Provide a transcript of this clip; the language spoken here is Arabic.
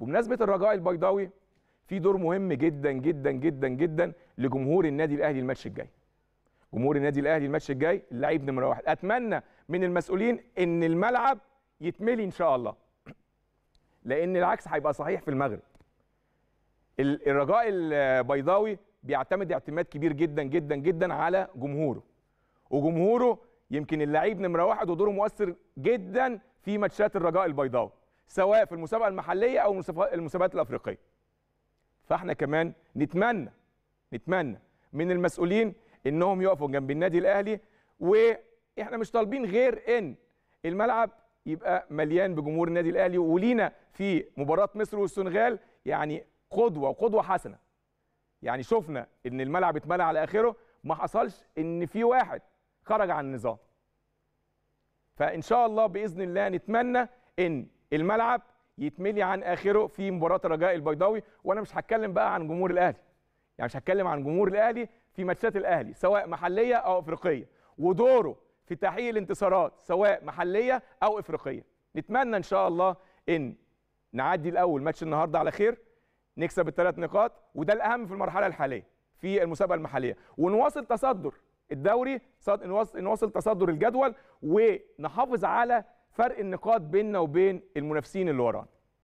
بمناسبه الرجاء البيضاوي في دور مهم جدا جدا جدا جدا لجمهور النادي الاهلي الماتش الجاي جمهور النادي الاهلي الماتش الجاي اللعيب نمره واحد اتمنى من المسؤولين ان الملعب يتملي ان شاء الله لان العكس هيبقى صحيح في المغرب الرجاء البيضاوي بيعتمد اعتماد كبير جدا جدا جدا على جمهوره وجمهوره يمكن اللعيب نمره واحد ودوره مؤثر جدا في ماتشات الرجاء البيضاوي سواء في المسابقه المحليه او المسابقات الافريقيه فاحنا كمان نتمنى نتمنى من المسؤولين انهم يقفوا جنب النادي الاهلي واحنا مش طالبين غير ان الملعب يبقى مليان بجمهور النادي الاهلي ولينا في مباراه مصر والسنغال يعني قدوه وقدوه حسنه يعني شفنا ان الملعب اتملى على اخره ما حصلش ان في واحد خرج عن النظام فان شاء الله باذن الله نتمنى ان الملعب يتملي عن اخره في مباراه الرجاء البيضاوي وانا مش هتكلم بقى عن جمهور الاهلي يعني مش هتكلم عن جمهور الاهلي في ماتشات الاهلي سواء محليه او افريقيه ودوره في تحقيق الانتصارات سواء محليه او افريقيه نتمنى ان شاء الله ان نعدي الاول ماتش النهارده على خير نكسب الثلاث نقاط وده الاهم في المرحله الحاليه في المسابقه المحليه ونواصل تصدر الدوري نواصل تصدر الجدول ونحافظ على فرق النقاط بيننا وبين المنافسين اللي ورانا